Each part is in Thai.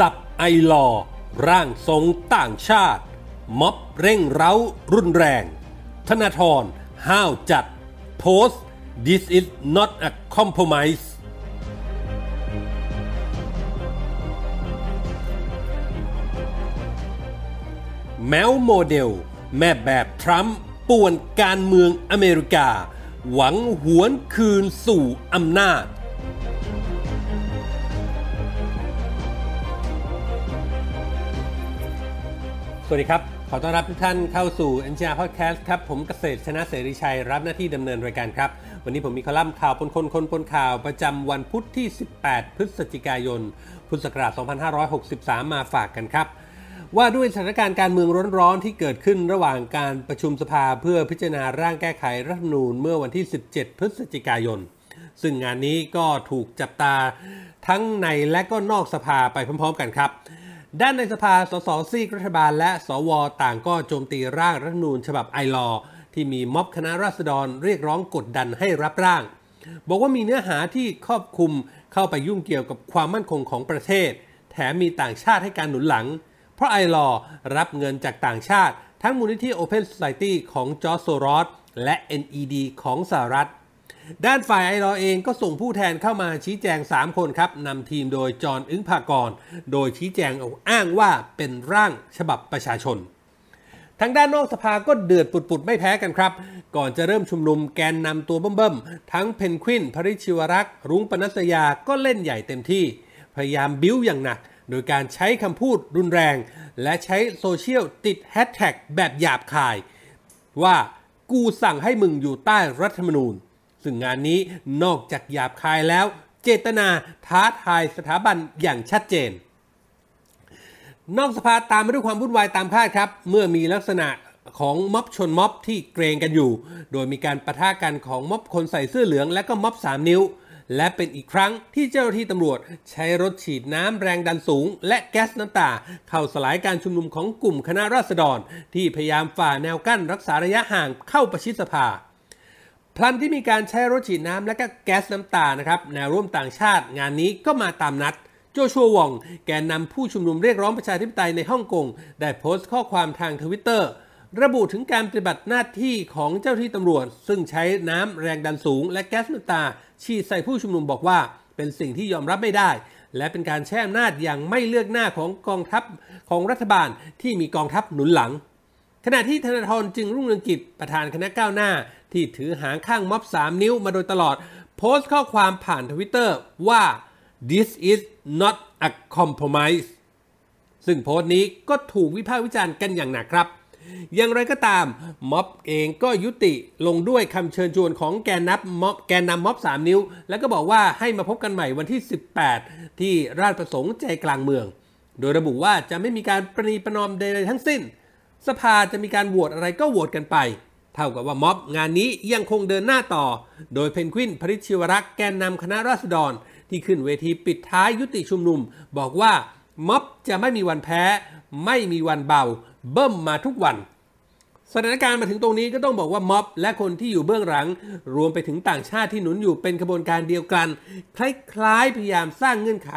สับไอลอ ร่างทรงต่างชาติ ม็อบเร่งเร้ารุนแรง ธนาธรห้าวจัดโพสต์ this is not a compromise แมวโมเดล แม่แบบทรัมป์ป่วนการเมืองอเมริกา หวังหวนคืนสู่อำนาจสวัสดีครับ ขอต้อนรับทุกท่านเข้าสู่ NGR Podcast ครับ ผมเกษตรชนะเสรีชัยรับหน้าที่ดำเนินรายการครับ วันนี้ผมมีคอลัมน์ข่าวปนคนคนปนข่าวประจำวันพุธที่ 18 พฤศจิกายน พุทธศักราช 2563 มาฝากกันครับ ว่าด้วยสถานการณ์การเมืองร้อนๆที่เกิดขึ้นระหว่างการประชุมสภาเพื่อพิจารณาร่างแก้ไขรัฐธรรมนูญเมื่อวันที่ 17 พฤศจิกายน ซึ่งงานนี้ก็ถูกจับตาทั้งในและก็นอกสภาไปพร้อมๆ กันครับด้านในสภา สสซีกรัฐบาลและ สว ต่างก็โจมตี ร่าง รัฐนูญฉบับไอรอที่มีม็อบ คณะราษฎรเรียก ร้อง กด ดันให้รับร่าง บอกว่ามีเนื้อหาที่ครอบคลุมเข้าไปยุ่งเกี่ยวกับความมั่นคงของประเทศ แถมมีต่างชาติให้การหนุนหลัง เพราะไอรอรับเงินจากต่างชาติ ทั้งมูลนิธิ Open Society ของจอร์โซรอสและ NED ของสหรัฐด้านฝ่ายไอรอเองก็ส่งผู้แทนเข้ามาชี้แจง 3 คนครับนำทีมโดยจอห์นอึ้งภากร โดยชี้แจงอ้างว่าเป็นร่างฉบับประชาชน ทางด้านนอกสภาก็เดือดปุดๆไม่แพ้กันครับ ก่อนจะเริ่มชุมนุมแกนนำตัวเบิ่มๆทั้งเพนควินพริชิวรักษ์ รุ้งปนัสยาก็เล่นใหญ่เต็มที่ พยายามบิ้วอย่างหนัก โดยการใช้คำพูดรุนแรง และใช้โซเชียลติดแฮชแท็กแบบหยาบคาย ว่ากูสั่งให้มึงอยู่ใต้รัฐธรรมนูญซึ่งงานนี้นอกจากหยาบคายแล้ว เจตนาท้าทายสถาบันอย่างชัดเจน นอกสภาตามมาด้วยความวุ่นวายตามคาดครับ เมื่อมีลักษณะของม็อบชนม็อบที่เกรงกันอยู่ โดยมีการประทะกันของม็อบคนใส่เสื้อเหลืองและก็ม็อบ3นิ้ว และเป็นอีกครั้งที่เจ้าหน้าที่ตำรวจใช้รถฉีดน้ำแรงดันสูงและแก๊สน้ำตา เข้าสลายการชุมนุมของกลุ่มคณะราษฎร ที่พยายามฝ่าแนวกั้นรักษาระยะห่างเข้าประชิดสภาพลันที่มีการใช้รถฉีดน้ำและก็แก๊สน้ำตา นะครับแนวร่วมต่างชาติงานนี้ก็มาตามนัด โจชัววองแกนนำผู้ชุมนุมเรียกร้องประชาธิปไตยในฮ่องกง ได้โพสต์ข้อความทางทวิตเตอร์ ระบุถึงการปฏิบัติหน้าที่ของเจ้าที่ตำรวจ ซึ่งใช้น้ำแรงดันสูงและแก๊สน้ำตา ฉีดใส่ผู้ชุมนุมบอกว่า เป็นสิ่งที่ยอมรับไม่ได้ และเป็นการแช่อำนาจอย่างไม่เลือกหน้าของกองทัพของรัฐบาลที่มีกองทัพหนุนหลัง ขณะที่ธนาธรจึงรุ่งเรืองกิจประธานคณะก้าวหน้าที่ถือหางข้างม็อบ3 นิ้วมาโดยตลอด โพสต์ข้อความผ่านทวิตเตอร์ว่า this is not a compromise ซึ่งโพสต์นี้ก็ถูกวิพากษ์วิจารณ์กันอย่างหนักครับ อย่างไรก็ตามม็อบเองก็ยุติลงด้วยคำเชิญชวนของแกนนับม็อบแกนนำม็อบ3นิ้ว แล้วก็บอกว่าให้มาพบกันใหม่วันที่ 18 ที่ราชประสงค์ใจกลางเมือง โดยระบุว่าจะไม่มีการประนีประนอมใดๆทั้งสิ้น สภาจะมีการโหวตอะไรก็โหวตกันไปเท่ากับว่าม็อบ งานนี้ยังคงเดินหน้าต่อ โดยเพนกวินพริชิวรักษ์แกนนำคณะราษฎรที่ขึ้นเวทีปิดท้าย ยุติชุมนุม บอกว่าม็อบ จะไม่มีวันแพ้ ไม่มีวันเบา เบิ่มมาทุกวัน สถานการณ์มาถึงตรงนี้ก็ต้องบอกว่าม็อบ และคนที่อยู่เบื้องหลัง รวมไปถึงต่างชาติที่หนุนอยู่เป็นขบวนการเดียวกัน คล้ายๆพยายามสร้างเงื่อนไข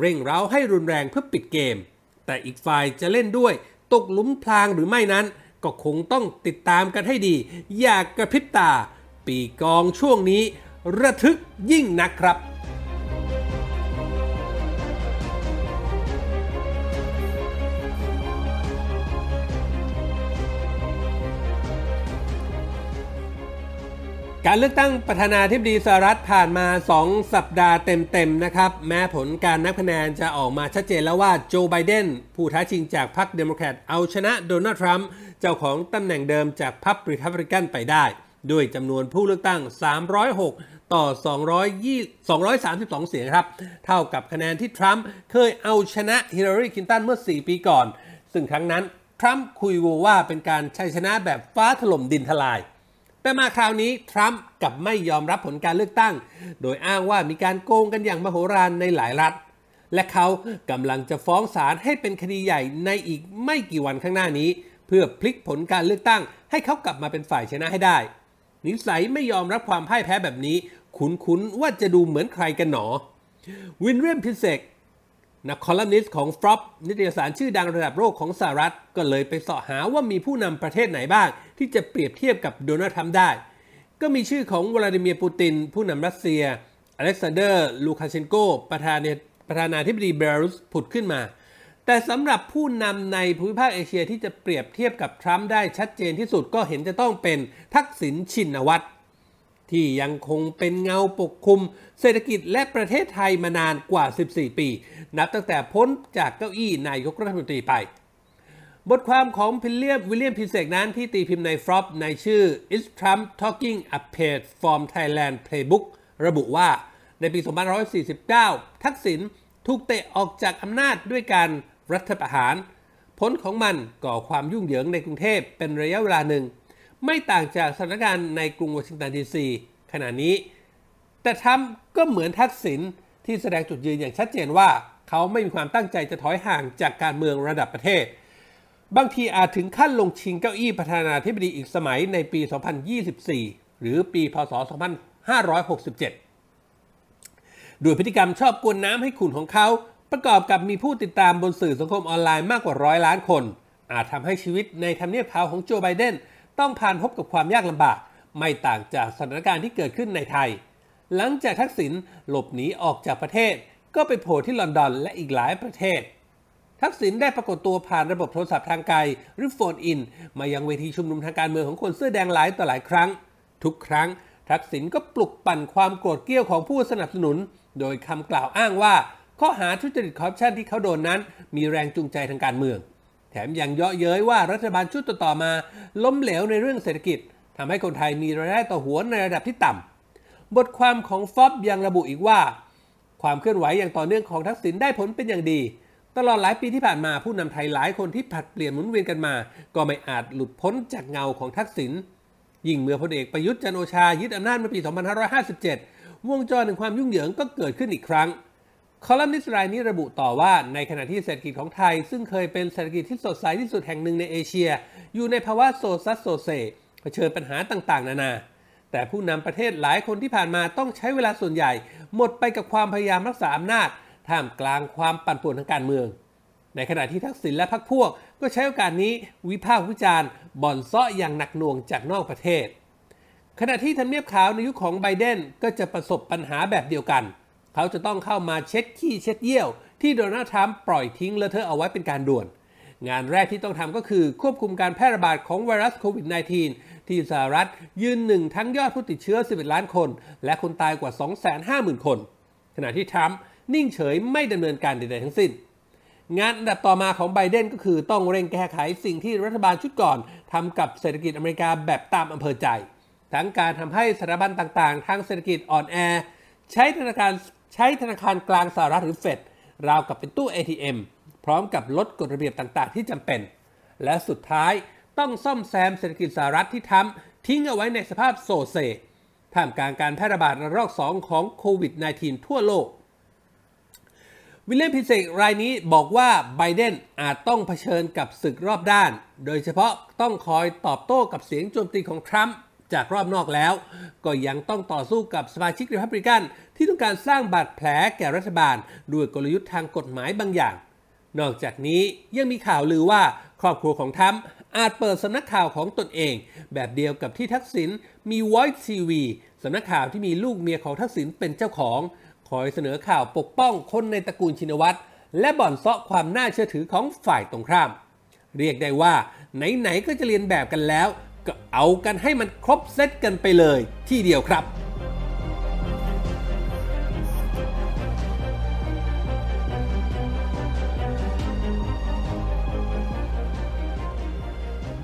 เร่งเร้าให้รุนแรงเพื่อปิดเกม แต่อีกฝ่ายจะเล่นด้วย ตกลุมพรางหรือไม่นั้นก็คงต้องติดตามกันให้ดี อย่ากกระพริบตา ปีกองช่วงนี้ ระทึกยิ่งนักครับการเลือกตั้งประธานาธิบดีสหรัฐผ่านมา 2 สัปดาห์เต็ม ๆ นะครับ แม้ผลการนับคะแนนจะออกมาชัดเจนแล้วว่าโจไบเดนผู้ท้าชิงจากพรรคเดโมแครตเอาชนะโดนัลด์ทรัมป์เจ้าของตำแหน่งเดิมจากพรรครีพับลิกันไปได้ ด้วยจำนวนผู้เลือกตั้ง 306 ต่อ 232 เสียงครับ เท่ากับคะแนนที่ทรัมป์เคยเอาชนะฮิลลารีคินตันเมื่อ 4 ปีก่อน ซึ่งครั้งนั้นทรัมป์คุยโวว่าเป็นการชัยชนะแบบฟ้าถล่มดินทลายแต่มาคราวนี้ทรัมป์กับไม่ยอมรับผลการเลือกตั้ง โดยอ้างว่ามีการโกงกันอย่างมโหฬารในหลายรัฐ และเขากำลังจะฟ้องศาลให้เป็นคดีใหญ่ในอีกไม่กี่วันข้างหน้านี้ เพื่อพลิกผลการเลือกตั้ง ให้เขากลับมาเป็นฝ่ายชนะให้ได้ นิสัยไม่ยอมรับความพ่ายแพ้แบบนี้คุ้นๆว่าจะดูเหมือนใครกันหนอ วินเรียมพิเศษนักคอลัมนิสต์ของฟรอปนิตยสารชื่อดังระดับโลกของสหรัฐก็เลยไปเสาะหาว่ามีผู้นำประเทศไหนบ้างที่จะเปรียบเทียบกับโดนัลด์ทรัมป์ได้ ก็มีชื่อของวลาดิเมียร์ปูติน ผู้นำรัสเซีย อเล็กซานเดอร์ ลูคาเชนโกประธานประธานาธิบดีเบลารุส ผุดขึ้นมา แต่สำหรับผู้นำในภูมิภาคเอเชียที่จะเปรียบเทียบกับทรัมป์ได้ชัดเจนที่สุดก็เห็นจะต้องเป็น ทักษิณชินวัตรที่ยังคงเป็นเงาปกคลุมเศรษฐกิจและประเทศไทยมานานกว่า 14 ปี นับตั้งแต่พ้นจากเก้าอี้นายกรัฐมนตรีไป บทความของพิลเลียมวิลเลียมพิเศษนั้นที่ตีพิมพ์ในฟรอปในชื่อ Is Trump Talking a Page from Thailand Playbook ระบุว่า ในปี 2549 ทักษิณถูกเตะออกจากอำนาจด้วยการรัฐประหาร ผลของมันก่อความยุ่งเหยิงในกรุงเทพเป็นระยะเวลาหนึ่งไม่ต่างจากสถานการณ์ในกรุงวอชิงตันดีซีขณะนี้ แต่ทรัมป์ก็เหมือนทักษิณที่แสดงจุดยืนอย่างชัดเจนว่าเขาไม่มีความตั้งใจจะถอยห่างจากการเมืองระดับประเทศ บางทีอาจถึงขั้นลงชิงเก้าอี้ประธานาธิบดีอีกสมัยในปี 2024 หรือปีพศ 2567 ด้วยพฤติกรรมชอบกวนน้ำให้ขุนของเขา ประกอบกับมีผู้ติดตามบนสื่อสังคมออนไลน์มากกว่าร้อยล้านคน อาจทำให้ชีวิตในทำเนียบขาวของโจ ไบเดนต้องผ่านพบกับความยากลำบาก ไม่ต่างจากสถานการณ์ที่เกิดขึ้นในไทย หลังจากทักษิณหลบหนีออกจากประเทศ ก็ไปโผล่ที่ลอนดอนและอีกหลายประเทศ ทักษิณได้ปรากฏตัวผ่านระบบโทรศัพท์ทางไกล หรือโฟนอินมายังเวทีชุมนุมทางการเมืองของคนเสื้อแดงหลายต่อหลายครั้ง ทุกครั้ง ทักษิณก็ปลุกปั่นความโกรธเกลี้ยวของผู้สนับสนุน โดยคำกล่าวอ้างว่าข้อหาทุจริตคอร์รัปชันที่เขาโดนนั้น มีแรงจูงใจทางการเมืองแถมยังเยาะเย้ยว่ารัฐบาลชุดต่อมา ล้มเหลวในเรื่องเศรษฐกิจทำให้คนไทยมีรายได้ต่อหัวในระดับที่ต่ำบทความของฟอบยังระบุอีกว่า ความเคลื่อนไหวอย่างต่อเนื่องของทักษิณได้ผลเป็นอย่างดี ตลอดหลายปีที่ผ่านมาผู้นำไทยหลายคนที่ผัดเปลี่ยนหมุนเวียนกันมา ก็ไม่อาจหลุดพ้นจากเงาของทักษิณยิ่งเมื่อพลเอกประยุทธ์จันโอชายึดอำนาจเมื่อปี 2557 วงจรแห่งความยุ่งเหยิงก็เกิดขึ้นอีกครั้งคอลัมนิสต์รายนี้ระบุต่อว่า ในขณะที่เศรษฐกิจของไทยซึ่งเคยเป็นเศรษฐกิจที่สดใสที่สุดแห่งหนึ่งในเอเชีย อยู่ในภาวะโซซัสโซเซเผชิญปัญหาต่าง ๆ นานา แต่ผู้นำประเทศหลายคนที่ผ่านมาต้องใช้เวลาส่วนใหญ่ หมดไปกับความพยายามรักษาอำนาจท่ามกลางความปั่นป่วนทางการเมือง ในขณะที่ทักษิณและพรรคพวกก็ใช้โอกาสนี้วิพากษ์วิจารณ์บ่อนซาะอย่างหนักหน่วงจากนอกประเทศ ขณะที่ทำเนียบขาวในยุคขของไบเดนก็จะประสบปัญหาแบบเดียวกันเเขาจะต้องเข้ามาเช็ดขี้เช็ดเยี่ยว ที่โดนัลด์ทรัมป์ปล่อยทิ้งเละเธอเอาไว้เป็นการด่วน งานแรกที่ต้องทำก็คือควบคุมการแพร่ระบาดของไวรัสโควิด -19 ที่สหรัฐยืนหนึ่งทั้งยอดผู้ติดเชื้อ 11 ล้านคน และคนตายกว่า 250,000 คน ขณะที่ทรัมป์นิ่งเฉยไม่ดำเนินการใดๆ ทั้งสิ้น งานอันดับต่อมาของไบเดนก็คือต้องเร่งแก้ไขสิ่งที่รัฐบาลชุดก่อนทำกับเศรษฐกิจอเมริกาแบบตามอำเภอใจทั้งการทำให้สถาบันต่างๆทางเศรษฐกิจอ่อนแอใช้ธนาคารใช้ธนาคารกลางสหรัฐหรือเฟดราวกับเป็นตู้ ATM พร้อมกับลดกฎระเบียบต่าง ๆที่จำเป็น และสุดท้ายต้องซ่อมแซมเศรษฐกิจสหรัฐที่ทำทิ้งเอาไว้ในสภาพโซเซท่ามกลางการแพร่ระบาดระลอก2ของโควิด -19 ทั่วโลก วิลเลียมพิเศษรายนี้บอกว่าไบเดนอาจต้องเผชิญกับศึกรอบด้าน โดยเฉพาะต้องคอยตอบโต้กับเสียงโจมตีของทรัมป์จากรอบนอกแล้วก็ยังต้องต่อสู้กับสมาชิกริพับริกันที่ต้องการสร้างบาดแผลแก่รัฐบาลด้วยกลยุทธ์ทางกฎหมายบางอย่าง นอกจากนี้ยังมีข่าวลือว่า ครอบครัวของทั้มอาจเปิดสำนักข่าวของตนเอง แบบเดียวกับที่ทักษิณมีไวท์ทีวีสำนักข่าวที่มีลูกเมียของทักษิณเป็นเจ้าของคอยเสนอข่าวปกป้องคนในตระกูลชินวัตรและบ่อนเซาะความน่าเชื่อถือของฝ่ายตรงข้ามเรียกได้ว่าไหน ๆ ก็จะเรียนแบบกันแล้วก็เอากันให้มันครบเซตกันไปเลย ที่เดียวครับ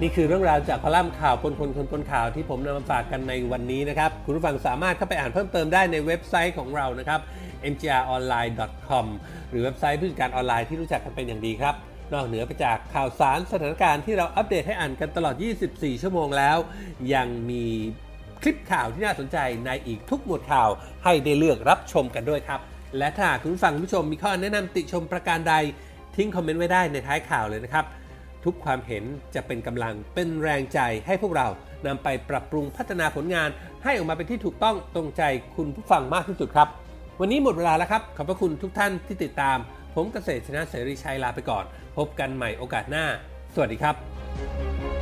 นี่คือเรื่องราวจากคอลัมน์ข่าวคนคนคนคนข่าวที่ผมนำมาฝากกันในวันนี้นะครับ คุณผู้ฟังสามารถเข้าไปอ่านเพิ่มเติมได้ในเว็บไซต์ของเรานะครับ mgronline.com หรือเว็บไซต์ผู้จัดการออนไลน์ที่รู้จักกันเป็นอย่างดีครับนอกเหนือไปจากข่าวสารสถานการณ์ที่เราอัปเดตให้อ่านกันตลอด 24 ชั่วโมงแล้ว ยังมีคลิปข่าวที่น่าสนใจในอีกทุกหมวดข่าวให้ได้เลือกรับชมกันด้วยครับ และถ้าคุณฟังผู้ชมมีข้อแนะนำติชมประการใดทิ้งคอมเมนต์ไว้ได้ในท้ายข่าวเลยนะครับ ทุกความเห็นจะเป็นกำลังเป็นแรงใจให้พวกเรานำไปปรับปรุงพัฒนาผลงาน ให้ออกมาเป็นที่ถูกต้องตรงใจคุณผู้ฟังมากที่สุดครับวันนี้หมดเวลาแล้วครับขอบพระคุณทุกท่านที่ติดตาม ผมเกษตรชนะเสรีชัยลาไปก่อนพบกันใหม่โอกาสหน้า สวัสดีครับ